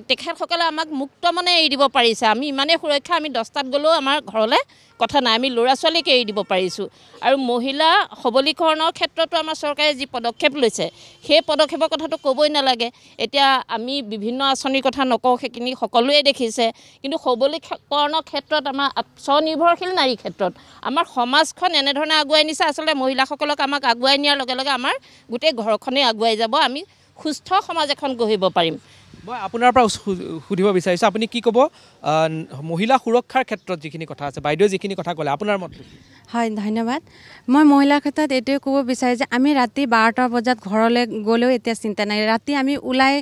[SPEAKER 2] তেখেতসকলে আমাক মুক্ত মনে এৰি দিব পাৰিছে আমি ইমানেই সুৰক্ষা আমি দহটাত গ'লেও আমাৰ ঘৰলৈ কথা নাই আমি ল'ৰা ছোৱালীকে এৰি দিব পাৰিছোঁ আৰু মহিলা সবলীকৰণৰ ক্ষেত্ৰতো আমাৰ চৰকাৰে যি পদক্ষেপ লৈছে সেই পদক্ষেপৰ কথাটো ক'বই নালাগে এতিয়া আমি বিভিন্ন আঁচনিৰ কথা নকওঁ সেইখিনি সকলোৱে দেখিছে কিন্তু সবলীকৰণৰ ক্ষেত্ৰত আমাৰ স্বনিৰ্ভৰশীল নাৰীৰ ক্ষেত্ৰত আমাৰ সমাজখন এনেধৰণে আগুৱাই নিছে আচলতে মহিলাসকলক আমাক আগুৱাই নিয়াৰ লগে লগে আমাৰ গোটেই ঘৰখনেই আগুৱাই যাব আমি সুস্থ সমাজ এখন গঢ়িব পাৰিম
[SPEAKER 1] মই আপোনাৰ পৰা সুধিব বিচাৰিছোঁ আপুনি কি ক'ব মহিলা সুৰক্ষাৰ ক্ষেত্ৰত যিখিনি কথা আছে বাইদেউ যিখিনি কথা ক'লে আপোনাৰ মত
[SPEAKER 6] হয় ধন্যবাদ মই মহিলাৰ ক্ষেত্ৰত এইটোৱে ক'ব বিচাৰোঁ যে আমি ৰাতি বাৰটা বজাত ঘৰলৈ গ'লেও এতিয়া চিন্তা নাই ৰাতি আমি ওলাই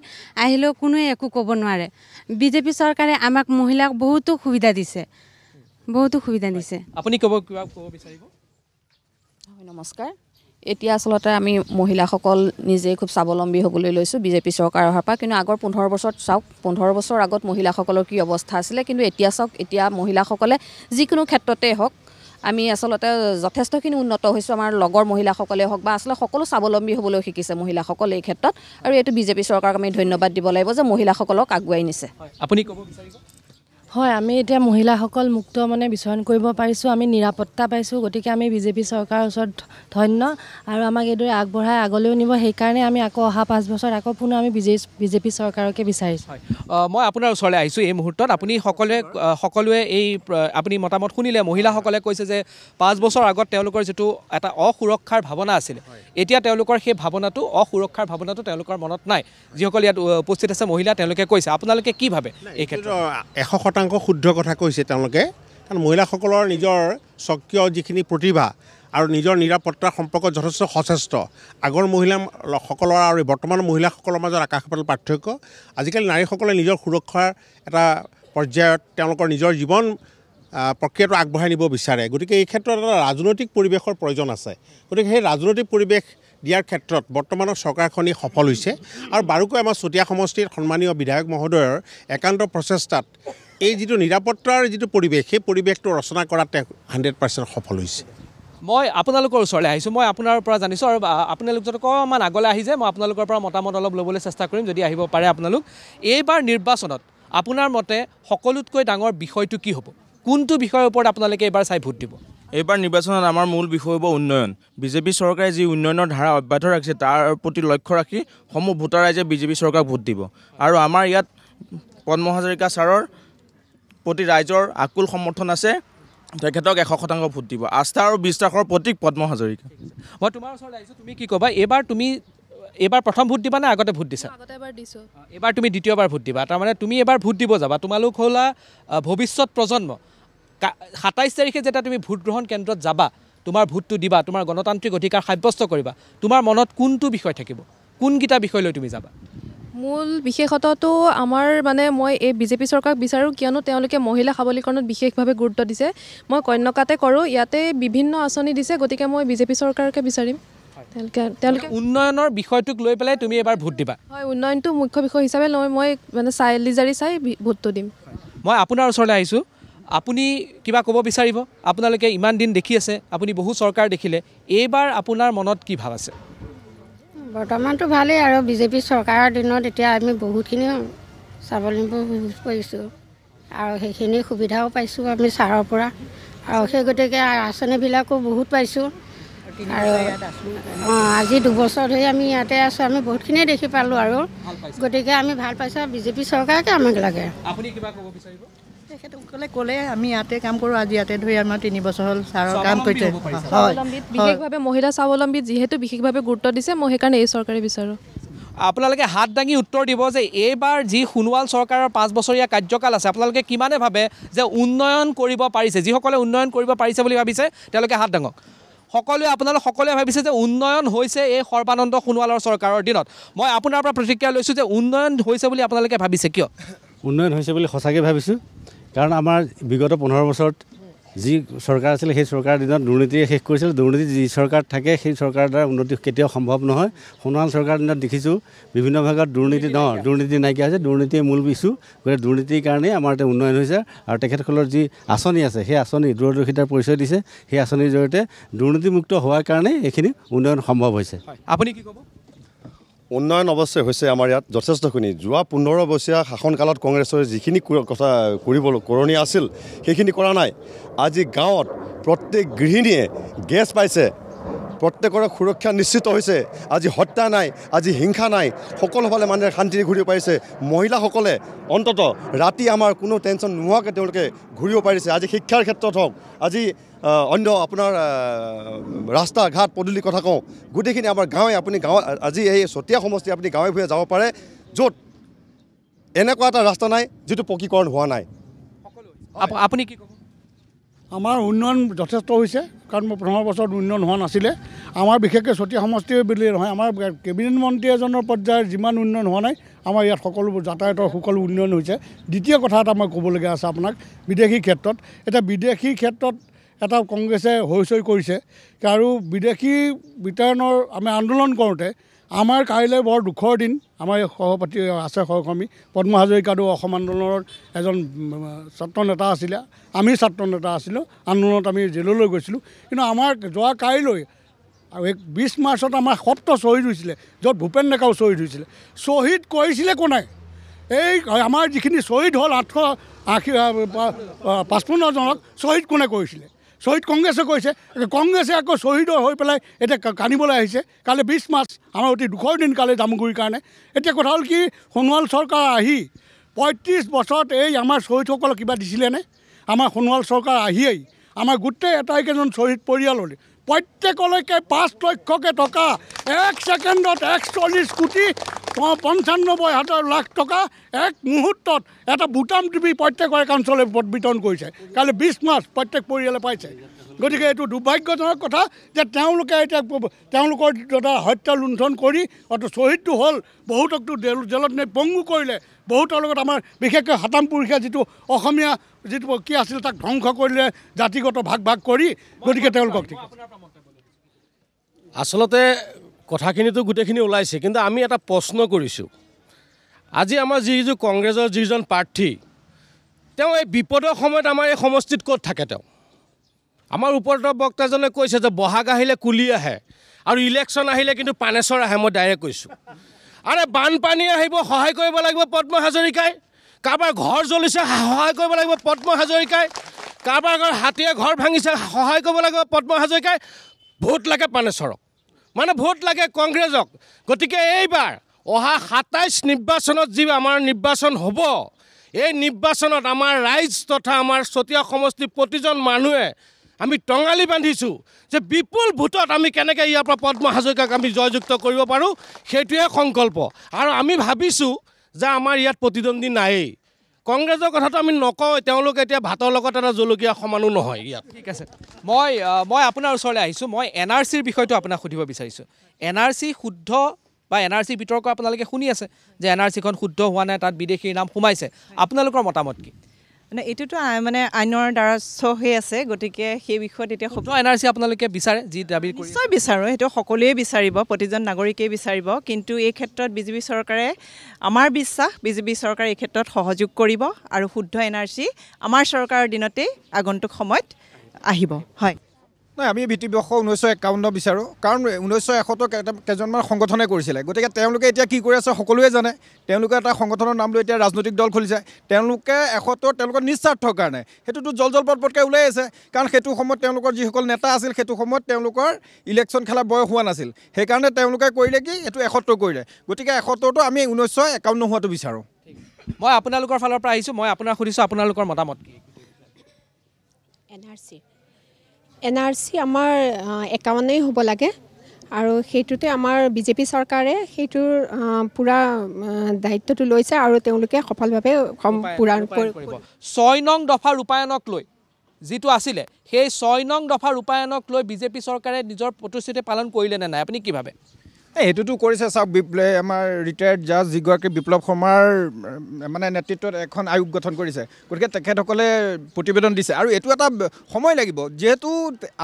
[SPEAKER 6] আহিলেও কোনোৱে একো ক'ব নোৱাৰে বিজেপি চৰকাৰে আমাক মহিলাক বহুতো সুবিধা দিছে বহুতো সুবিধা দিছে
[SPEAKER 1] আপুনি ক'ব কিবা ক'ব বিচাৰিব হয়
[SPEAKER 2] নমস্কাৰ
[SPEAKER 6] এতিয়া আচলতে আমি মহিলাসকল নিজেই খুব স্বাৱলম্বী
[SPEAKER 2] হ'বলৈ লৈছোঁ বিজেপি চৰকাৰ অহাৰ পৰা কিন্তু আগৰ পোন্ধৰ বছৰত চাওক পোন্ধৰ বছৰ আগত মহিলাসকলৰ কি অৱস্থা আছিলে কিন্তু এতিয়া চাওক এতিয়া মহিলাসকলে যিকোনো ক্ষেত্ৰতে হওক আমি আচলতে যথেষ্টখিনি উন্নত হৈছোঁ আমাৰ লগৰ মহিলাসকলে হওক বা আচলতে সকলো স্বাৱলম্বী হ'বলৈ শিকিছে মহিলাসকল এই ক্ষেত্ৰত আৰু এইটো বিজেপি চৰকাৰক আমি ধন্যবাদ দিব লাগিব যে মহিলাসকলক আগুৱাই নিছে আপুনি ক'ব বিচাৰিব হয় আমি এতিয়া মহিলাসকল মুক্ত মনে বিচৰণ কৰিব পাৰিছোঁ আমি নিৰাপত্তা পাইছোঁ গতিকে আমি বিজেপি চৰকাৰৰ ওচৰত ধন্য আৰু আমাক এইদৰে আগবঢ়াই আগলৈও নিব সেইকাৰণে আমি আকৌ অহা পাঁচ
[SPEAKER 6] বছৰত আকৌ পুনৰ আমি বিজে বিজেপি চৰকাৰকে বিচাৰিছোঁ
[SPEAKER 1] মই আপোনাৰ ওচৰলৈ আহিছোঁ এই মুহূৰ্তত আপুনি সকলোৱে সকলোৱে এই আপুনি মতামত শুনিলে মহিলাসকলে কৈছে যে পাঁচ বছৰ আগত তেওঁলোকৰ যিটো এটা অসুৰক্ষাৰ ভাৱনা আছিলে এতিয়া তেওঁলোকৰ সেই ভাৱনাটো অসুৰক্ষাৰ ভাৱনাটো তেওঁলোকৰ মনত নাই যিসকল ইয়াত উপস্থিত আছে মহিলা তেওঁলোকে কৈছে আপোনালোকে কি ভাবে এই ক্ষেত্ৰত
[SPEAKER 8] এশ শতাংশ শুদ্ধ কথা কৈছে তেওঁলোকে কাৰণ মহিলাসকলৰ নিজৰ স্বকীয় যিখিনি প্ৰতিভা আৰু নিজৰ নিৰাপত্তাৰ সম্পৰ্কত যথেষ্ট সচেষ্ট আগৰ মহিলাসকলৰ আৰু বৰ্তমান মহিলাসকলৰ মাজত আকাশ পাতল পাৰ্থক্য আজিকালি নাৰীসকলে নিজৰ সুৰক্ষাৰ এটা পৰ্যায়ত তেওঁলোকৰ নিজৰ জীৱন প্ৰক্ৰিয়াটো আগবঢ়াই নিব বিচাৰে গতিকে এই ক্ষেত্ৰত এটা ৰাজনৈতিক পৰিৱেশৰ প্ৰয়োজন আছে গতিকে সেই ৰাজনৈতিক পৰিৱেশ দিয়াৰ ক্ষেত্ৰত বৰ্তমানৰ চৰকাৰখনেই সফল হৈছে আৰু বাৰুকৈ আমাৰ চতিয়া সমষ্টিত সন্মানীয় বিধায়ক মহোদয়ৰ একান্ত প্ৰচেষ্টাত এই যিটো নিৰাপত্তাৰ যিটো পৰিৱেশ সেই পৰিৱেশটো ৰচনা কৰাত হাণ্ড্ৰেড পাৰ্চেণ্ট সফল হৈছে
[SPEAKER 1] মই আপোনালোকৰ ওচৰলৈ আহিছোঁ মই আপোনাৰ পৰা জানিছোঁ আৰু আপোনালোক যদি অকণমান আগলৈ আহি যায় মই আপোনালোকৰ পৰা মতামত অলপ ল'বলৈ চেষ্টা কৰিম যদি আহিব পাৰে আপোনালোক এইবাৰ নিৰ্বাচনত আপোনাৰ মতে সকলোতকৈ ডাঙৰ বিষয়টো কি হ'ব কোনটো বিষয়ৰ ওপৰত আপোনালোকে এইবাৰ চাই ভোট দিব এইবাৰ নিৰ্বাচনত আমাৰ মূল বিষয় হ'ব উন্নয়ন বিজেপি চৰকাৰে যি উন্নয়নৰ ধাৰা অব্যাহত ৰাখিছে তাৰ প্ৰতি লক্ষ্য ৰাখি
[SPEAKER 7] সমূহ ভোটাৰ ৰাইজে বিজেপি চৰকাৰক ভোট দিব আৰু আমাৰ ইয়াত পদ্ম হাজৰিকা ছাৰৰ প্ৰতি ৰাইজৰ আকুল সমৰ্থন আছে তেখেতক এশ শতাংশ ভোট দিব আস্থা আৰু বিশ্বাসৰ
[SPEAKER 1] প্ৰতীক পদ্ম হাজৰিকা মই তোমাৰ ওচৰত আহিছোঁ তুমি কি ক'বা এইবাৰ তুমি এইবাৰ প্ৰথম ভোট দিবা নে আগতে ভোট দিছা এইবাৰ তুমি দ্বিতীয়বাৰ ভোট দিবা তাৰমানে তুমি এবাৰ ভোট দিব যাবা তোমালোক হ'লা ভৱিষ্যত প্ৰজন্ম সাতাইছ তাৰিখে যেতিয়া তুমি ভোটগ্ৰহণ কেন্দ্ৰত যাবা তোমাৰ ভোটটো দিবা তোমাৰ গণতান্ত্ৰিক অধিকাৰ সাব্যস্ত কৰিবা তোমাৰ মনত কোনটো বিষয় থাকিব কোনকেইটা বিষয় লৈ তুমি যাবা
[SPEAKER 6] মূল বিশেষতঃটো আমাৰ মানে মই এই বিজেপি চৰকাৰক বিচাৰোঁ কিয়নো তেওঁলোকে মহিলা সবলীকৰণত বিশেষভাৱে গুৰুত্ব দিছে মই কন্যকাতে কৰোঁ ইয়াতে বিভিন্ন আঁচনি দিছে গতিকে মই বিজেপি চৰকাৰকে বিচাৰিম তেওঁলোকে তেওঁলোকে
[SPEAKER 1] উন্নয়নৰ বিষয়টোক লৈ পেলাই তুমি এবাৰ ভোট দিবা
[SPEAKER 6] হয় উন্নয়নটো মুখ্য বিষয় হিচাপে লৈ মই মানে চাই লিজাৰি চাই ভোটটো দিম
[SPEAKER 1] মই আপোনাৰ ওচৰলৈ আহিছোঁ আপুনি কিবা ক'ব বিচাৰিব আপোনালোকে ইমান দিন দেখি আছে আপুনি বহু চৰকাৰ দেখিলে এইবাৰ আপোনাৰ মনত কি ভাৱ আছে
[SPEAKER 6] বৰ্তমানটো ভালেই আৰু বিজেপি চৰকাৰৰ দিনত এতিয়া আমি বহুতখিনি স্বাৱলম্বী কৰিছোঁ আৰু সেইখিনি সুবিধাও পাইছোঁ আমি ছাৰৰ পৰা আৰু সেই গতিকে আঁচনিবিলাকো বহুত পাইছোঁ আৰু অঁ আজি দুবছৰ ধৰি আমি ইয়াতে আছোঁ আমি বহুতখিনিয়ে দেখি পালোঁ আৰু গতিকে আমি ভাল পাইছোঁ বিজেপি চৰকাৰকে আমাক লাগে
[SPEAKER 2] তেখেতসকলে ক'লে আমি ইয়াতে কাম কৰোঁ আজি ইয়াতে ধৰি আমাৰ তিনি বছৰ হ'ল ছাৰৰ কাম কৰিছে
[SPEAKER 6] বিশেষভাৱে মহিলা স্বাৱলম্বী যিহেতু বিশেষভাৱে গুৰুত্ব দিছে মই সেইকাৰণে এই চৰকাৰে বিচাৰোঁ
[SPEAKER 1] আপোনালোকে হাত দাঙি উত্তৰ দিব যে এইবাৰ যি সোণোৱাল চৰকাৰৰ পাঁচ বছৰীয়া কাৰ্যকাল আছে আপোনালোকে কিমানে ভাবে যে উন্নয়ন কৰিব পাৰিছে যিসকলে উন্নয়ন কৰিব পাৰিছে বুলি ভাবিছে তেওঁলোকে হাত দাঙক সকলোৱে আপোনালোক সকলোৱে ভাবিছে যে উন্নয়ন হৈছে এই সৰ্বানন্দ সোণোৱালৰ চৰকাৰৰ দিনত মই আপোনাৰ পৰা প্ৰতিক্ৰিয়া লৈছোঁ যে উন্নয়ন হৈছে বুলি আপোনালোকে ভাবিছে কিয়
[SPEAKER 7] উন্নয়ন হৈছে বুলি সঁচাকৈ ভাবিছোঁ কাৰণ আমাৰ বিগত পোন্ধৰ বছৰত যি চৰকাৰ আছিলে সেই চৰকাৰৰ দিনত দুৰ্নীতিয়ে শেষ কৰিছিল দুৰ্নীতি যি চৰকাৰ থাকে সেই চৰকাৰৰ দ্বাৰা উন্নতি কেতিয়াও সম্ভৱ নহয় সোণোৱাল চৰকাৰৰ দিনত দেখিছোঁ বিভিন্ন ভাগত দুৰ্নীতি অঁ দুৰ্নীতি নাইকিয়া হৈছে দুৰ্নীতিয়ে মূল ইচ্যু গতিকে দুৰ্নীতিৰ কাৰণেই আমাৰ ইয়াতে উন্নয়ন হৈছে আৰু তেখেতসকলৰ যি আঁচনি আছে সেই আঁচনি দূৰদৰ্শিতাৰ পৰিচয় দিছে সেই আঁচনিৰ জৰিয়তে
[SPEAKER 3] দুৰ্নীতিমুক্ত হোৱাৰ কাৰণেই এইখিনি উন্নয়ন সম্ভৱ হৈছে আপুনি কি ক'ব উন্নয়ন অৱশ্যে হৈছে আমাৰ ইয়াত যথেষ্টখিনি যোৱা পোন্ধৰ বছৰীয়া শাসনকালত কংগ্ৰেছৰ যিখিনি কথা কৰিবলৈ কৰণীয় আছিল সেইখিনি কৰা নাই আজি গাঁৱত প্ৰত্যেক গৃহিণীয়ে গেছ পাইছে প্ৰত্যেকৰে সুৰক্ষা নিশ্চিত হৈছে আজি হত্যা নাই আজি হিংসা নাই সকলোফালে মানুহে শান্তিৰে ঘূৰিব পাৰিছে মহিলাসকলে অন্ততঃ ৰাতি আমাৰ কোনো টেনশ্যন নোহোৱাকৈ তেওঁলোকে ঘূৰিব পাৰিছে আজি শিক্ষাৰ ক্ষেত্ৰত হওক আজি অন্য আপোনাৰ ৰাস্তা ঘাট পদূলি কথা কওঁ গোটেইখিনি আমাৰ গাঁৱে আপুনি গাঁৱে আজি এই চতিয়া সমষ্টি আপুনি গাঁৱে ভূঞে যাব পাৰে য'ত এনেকুৱা এটা ৰাস্তা নাই যিটো পকীকৰণ হোৱা নাই আপুনি কি ক'ব আমাৰ উন্নয়ন যথেষ্ট হৈছে কাৰণ মোৰ প্ৰথমৰ বছৰত উন্নয়ন হোৱা নাছিলে আমাৰ বিশেষকৈ চতিয়া সমষ্টিয়ে বুলি নহয় আমাৰ কেবিনেট মন্ত্ৰী এজনৰ পৰ্যায়ৰ যিমান উন্নয়ন হোৱা নাই আমাৰ ইয়াত সকলোবোৰ যাতায়াতৰ সকলো উন্নয়ন হৈছে দ্বিতীয় কথা এটা মই ক'বলগীয়া আছে আপোনাক বিদেশী ক্ষেত্ৰত এতিয়া বিদেশী ক্ষেত্ৰত এটা কংগ্ৰেছে হৈ চৈ কৰিছে আৰু বিদেশী বিতৰণৰ আমি আন্দোলন কৰোঁতে আমাৰ কাইলৈ বৰ দুখৰ দিন আমাৰ এই সহপাঠী আছে সহকৰ্মী পদ্ম হাজৰিকাদেউ অসম আন্দোলনৰ এজন ছাত্ৰ নেতা আছিলে আমি ছাত্ৰ নেতা আছিলোঁ আন্দোলনত আমি জেললৈ গৈছিলোঁ কিন্তু আমাৰ যোৱা কাইলৈ আৰু এই বিছ মাৰ্চত আমাৰ সত্ৰ শ্বহীদ হৈছিলে য'ত ভূপেন ডেকাও শ্বহীদ হৈছিলে শ্বহীদ কৰিছিলে কোনে এই আমাৰ যিখিনি শ্বহীদ হ'ল আঠশ আশী পাঁচপন্নজনক শ্বহীদ কোনে কৰিছিলে শ্বহীদ কংগ্ৰেছে কৈছে কংগ্ৰেছে আকৌ শ্বহীদৰ হৈ পেলাই এতিয়া কান্দিবলৈ আহিছে কালি বিছ মাৰ্চ আমাৰ অতি দুখৰ দিন কালি জামুগুৰিৰ কাৰণে এতিয়া কথা হ'ল কি সোণোৱাল চৰকাৰ আহি পঁয়ত্ৰিছ বছৰত এই আমাৰ শ্বহীদসকলক কিবা দিছিলেনে আমাৰ সোণোৱাল চৰকাৰ আহিয়েই আমাৰ গোটেই এটাইকেইজন শ্বহীদ পৰিয়াললৈ প্ৰত্যেকলৈকে পাঁচ লক্ষকৈ টকা এক ছেকেণ্ডত এক চল্লিছ কোটি পঞ্চানব্বৈ হাজাৰ লাখ টকা এক মুহূৰ্তত এটা বুটাম টিপি প্ৰত্যেকৰ একাউঞ্চলৈ বিতৰণ কৰিছে কালি বিশ মাৰ্চ প্ৰত্যেক পৰিয়ালে পাইছে গতিকে এইটো দুৰ্ভাগ্যজনক কথা যে তেওঁলোকে এতিয়া তেওঁলোকৰ দাদা হত্যা লুণ্ঠন কৰি অথবা শ্বহীদটো হ'ল বহুতকতো জেলত নে পংগু কৰিলে বহুতৰ লগত আমাৰ বিশেষকৈ সাতামপুৰীয়া যিটো অসমীয়া যিটো কি আছিল তাক ধ্বংস কৰিলে জাতিগত ভাগ ভাগ কৰি গতিকে তেওঁলোকক
[SPEAKER 7] আচলতে কথাখিনিতো গোটেইখিনি ওলাইছে কিন্তু আমি এটা প্ৰশ্ন কৰিছোঁ আজি আমাৰ যিযোৰ কংগ্ৰেছৰ যিজন প্ৰাৰ্থী তেওঁ এই বিপদৰ সময়ত আমাৰ এই সমষ্টিত ক'ত থাকে তেওঁ আমাৰ ওপৰত বক্তাজনে কৈছে যে বহাগ আহিলে কুলি আহে আৰু ইলেকশ্যন আহিলে কিন্তু পানেশ্বৰ আহে মই ডাইৰেক্ট কৈছোঁ আৰে বানপানী আহিব সহায় কৰিব লাগিব পদ্ম হাজৰিকাই কাৰোবাৰ ঘৰ জ্বলিছে সহায় কৰিব লাগিব পদ্ম হাজৰিকাই কাৰোবাৰ হাতীয়ে ঘৰ ভাঙিছে সহায় কৰিব লাগিব পদ্ম হাজৰিকাই ভোট লাগে পানেশ্বৰক মানে ভোট লাগে কংগ্ৰেছক গতিকে এইবাৰ অহা সাতাইছ নিৰ্বাচনত যি আমাৰ নিৰ্বাচন হ'ব এই নিৰ্বাচনত আমাৰ ৰাইজ তথা আমাৰ চতিয়া সমষ্টিৰ প্ৰতিজন মানুহে আমি টঙালি বান্ধিছোঁ যে বিপুল ভোটত আমি কেনেকৈ ইয়াৰ পৰা পদ্ম হাজৰিকাক আমি জয়যুক্ত কৰিব পাৰোঁ সেইটোৱে সংকল্প আৰু আমি ভাবিছোঁ যে আমাৰ ইয়াত প্ৰতিদ্বন্দ্বী নাইয়েই কংগ্ৰেছৰ কথাটো আমি নকওঁ
[SPEAKER 1] তেওঁলোক এতিয়া ভাতৰ লগত এটা জলকীয়া সমানো নহয় ইয়াত ঠিক আছে মই মই আপোনাৰ ওচৰলৈ আহিছোঁ মই এন আৰ চিৰ বিষয়টো আপোনাক সুধিব বিচাৰিছোঁ এন আৰ চি শুদ্ধ বা এন আৰ চি বিতৰ্ক আপোনালোকে শুনি আছে যে এন আৰ চিখন শুদ্ধ হোৱা নাই তাত বিদেশীৰ নাম সোমাইছে আপোনালোকৰ মতামত কি
[SPEAKER 2] এইটোতো মানে আইনৰ দ্বাৰা হৈ আছে গতিকে সেই বিষয়ত এতিয়া এন আৰ চি আপোনালোকে বিচাৰে যি দাবী নিশ্চয় বিচাৰোঁ সেইটো সকলোৱে বিচাৰিব প্ৰতিজন নাগৰিকেই বিচাৰিব কিন্তু এই ক্ষেত্ৰত বিজেপি চৰকাৰে আমাৰ বিশ্বাস বিজেপি চৰকাৰে এই ক্ষেত্ৰত সহযোগ কৰিব আৰু শুদ্ধ এন আৰ চি আমাৰ চৰকাৰৰ দিনতেই আগন্তুক সময়ত আহিব হয় নাই আমি ভিত্তিবৰ্ষ
[SPEAKER 9] ঊনৈছশ একাৱন্ন বিচাৰোঁ কাৰণ ঊনৈছশ এশতো কেইজনমান সংগঠনে কৰিছিলে গতিকে তেওঁলোকে এতিয়া কি কৰি আছে সকলোৱে জানে তেওঁলোকে এটা সংগঠনৰ নাম লৈ এতিয়া ৰাজনৈতিক দল খুলিছে তেওঁলোকে এশতো তেওঁলোকৰ নিস্বাৰ্থৰ কাৰণে সেইটোতো জল জল পটপটকৈ ওলাই আছে কাৰণ সেইটো সময়ত তেওঁলোকৰ যিসকল নেতা আছিল সেইটো সময়ত তেওঁলোকৰ ইলেকশ্যন খেলা বয়স হোৱা নাছিল সেইকাৰণে তেওঁলোকে কৰিলে কি এইটো এসত্তৰ কৰিলে গতিকে এসত্তৰটো আমি ঊনৈছশ একাৱন্ন হোৱাটো বিচাৰোঁ
[SPEAKER 1] মই আপোনালোকৰ ফালৰ পৰা আহিছোঁ মই আপোনাক সুধিছোঁ আপোনালোকৰ মতামত
[SPEAKER 6] কি N R C N R C আমাৰ একাৱন্নই হ'ব লাগে আৰু সেইটোতে আমাৰ বিজেপি চৰকাৰে সেইটোৰ পূৰা দায়িত্বটো লৈছে আৰু তেওঁলোকে সফলভাৱে পূৰণ কৰিব
[SPEAKER 1] ছয় নং দফা ৰূপায়ণক লৈ যিটো আছিলে সেই ছয় নং দফা ৰূপায়ণক লৈ বিজেপি চৰকাৰে নিজৰ প্ৰতিশ্ৰুতি পালন কৰিলে নে নাই আপুনি কি ভাবে
[SPEAKER 9] এইটোতো কৰিছে চাওক বিপ্লৱ আমাৰ ৰিটায়াৰ্ড জাজ যিগৰাকী বিপ্লৱ শৰ্মাৰ মানে নেতৃত্বত এখন আয়োগ গঠন কৰিছে গতিকে তেখেতসকলে প্ৰতিবেদন দিছে আৰু এইটো এটা সময় লাগিব যিহেতু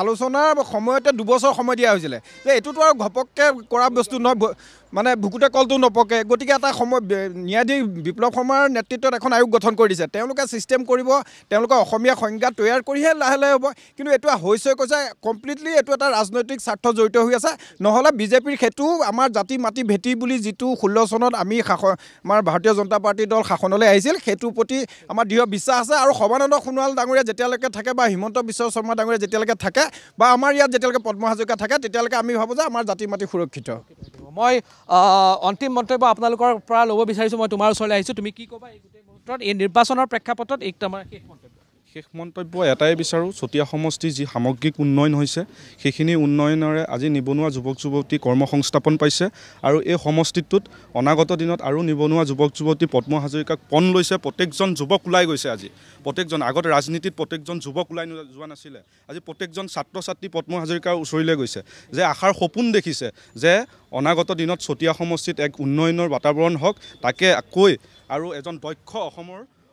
[SPEAKER 9] আলোচনাৰ সময়তে দুবছৰ সময় দিয়া হৈছিলে যে এইটোতো আৰু ঘপককৈ কৰা বস্তু নহয় মানে ভুকুতে কলটো নপকে গতিকে এটা সময় ন্যায়াধীশ বিপ্লৱ শৰ্মাৰ নেতৃত্বত এখন আয়োগ গঠন কৰি দিছে তেওঁলোকে ছিষ্টেম কৰিব তেওঁলোকে অসমীয়া সংজ্ঞা তৈয়াৰ কৰিহে লাহে লাহে হ'ব কিন্তু এইটো হৈছে কৈছে কমপ্লিটলি এইটো এটা ৰাজনৈতিক স্বাৰ্থ জড়িত হৈ আছে নহ'লে বিজেপিৰ সেইটো আমাৰ জাতি মাটি ভেটি বুলি যিটো ষোল্ল চনত আমি শাস আমাৰ ভাৰতীয় জনতা পাৰ্টি দল শাসনলৈ আহিছিল সেইটোৰ প্ৰতি আমাৰ দৃঢ় বিশ্বাস আছে আৰু সৰ্বানন্দ সোণোৱাল ডাঙৰীয়া যেতিয়ালৈকে থাকে বা হিমন্ত বিশ্ব শৰ্মা ডাঙৰীয়া যেতিয়ালৈকে থাকে বা আমাৰ ইয়াত যেতিয়ালৈকে পদ্ম হাজৰিকা থাকে তেতিয়ালৈকে আমি ভাবোঁ যে আমাৰ জাতি মাটি সুৰক্ষিত মই
[SPEAKER 1] অন্তিম মন্তব্য আপোনালোকৰ পৰা ল'ব বিচাৰিছোঁ মই তোমাৰ ওচৰলৈ আহিছোঁ তুমি কি ক'বা এই গোটেই মুহূৰ্তত এই নিৰ্বাচনৰ প্ৰেক্ষাপটত এই তোমাৰ শেষ মন্তব্য
[SPEAKER 4] শেষ মন্তব্য এটাই বিচাৰোঁ চতিয়া সমষ্টিৰ যি সামগ্ৰিক উন্নয়ন হৈছে সেইখিনি উন্নয়নেৰে আজি নিবনুৱা যুৱক যুৱতী কৰ্ম সংস্থাপন পাইছে আৰু এই সমষ্টিটোত অনাগত দিনত আৰু নিবনুৱা যুৱক যুৱতী পদ্ম হাজৰিকাক পণ লৈছে প্ৰত্যেকজন যুৱক ওলাই গৈছে আজি প্ৰত্যেকজন আগতে ৰাজনীতিত প্ৰত্যেকজন যুৱক ওলাই যোৱা নাছিলে আজি প্ৰত্যেকজন ছাত্ৰ ছাত্ৰী পদ্ম হাজৰিকাৰ ওচৰলৈ গৈছে যে আশাৰ সপোন দেখিছে যে অনাগত দিনত চতিয়া সমষ্টিত এক উন্নয়নৰ বাতাবৰণ হওক তাকে কৈ আৰু এজন দক্ষ অসমৰ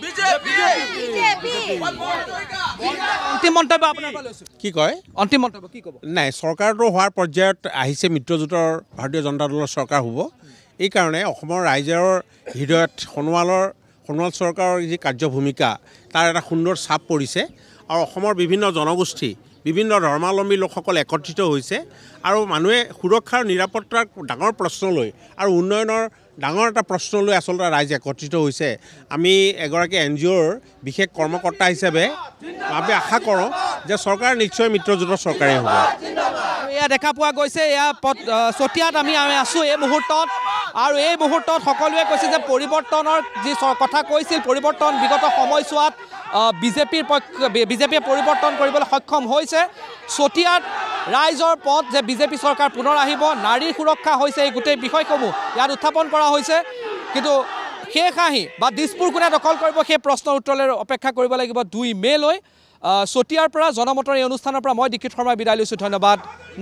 [SPEAKER 1] কি
[SPEAKER 8] কয় কি ক'ব নাই চৰকাৰটো হোৱাৰ পৰ্যায়ত আহিছে মিত্ৰজোঁটৰ ভাৰতীয় জনতা দলৰ চৰকাৰ হ'ব এইকাৰণে অসমৰ ৰাইজৰ হৃদয়ত সোণোৱালৰ সোণোৱাল চৰকাৰৰ যি কাৰ্যভূমিকা তাৰ এটা সুন্দৰ চাপ পৰিছে আৰু অসমৰ বিভিন্ন জনগোষ্ঠী বিভিন্ন ধৰ্মাৱলম্বী লোকসকল একত্ৰিত হৈছে আৰু মানুহে সুৰক্ষা আৰু নিৰাপত্তাৰ ডাঙৰ প্ৰশ্ন লৈ আৰু উন্নয়নৰ ডাঙৰ এটা প্ৰশ্ন লৈ আচলতে ৰাইজ একত্ৰিত হৈছে আমি এগৰাকী এন জি অ'ৰ বিশেষ কৰ্মকৰ্তা হিচাপে আমি আশা কৰোঁ যে চৰকাৰ নিশ্চয় মিত্ৰজোঁটৰ চৰকাৰে হ'ব
[SPEAKER 1] এয়া দেখা পোৱা গৈছে এয়া পথ চতিয়াত আমি আছোঁ এই মুহূৰ্তত আৰু এই মুহূৰ্তত সকলোৱে কৈছে যে পৰিৱৰ্তনৰ যি কথা কৈছিল পৰিৱৰ্তন বিগত সময়ছোৱাত বিজেপিৰ পক্ষ বিজেপিয়ে পৰিৱৰ্তন কৰিবলৈ সক্ষম হৈছে চতিয়াত ৰাইজৰ পথ যে বিজেপি চৰকাৰ পুনৰ আহিব নাৰীৰ সুৰক্ষা হৈছে এই গোটেই বিষয়সমূহ ইয়াত উত্থাপন কৰা হৈছে কিন্তু শেষ আহি বা দিছপুৰ কোনে দখল কৰিব সেই প্ৰশ্নৰ উত্তৰলৈ অপেক্ষা কৰিব লাগিব দুই মে'লৈ চতিয়াৰ পৰা জনমতৰ এই অনুষ্ঠানৰ পৰা মই দীক্ষিত শৰ্মাই বিদায় লৈছোঁ ধন্যবাদ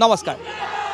[SPEAKER 1] নমস্কাৰ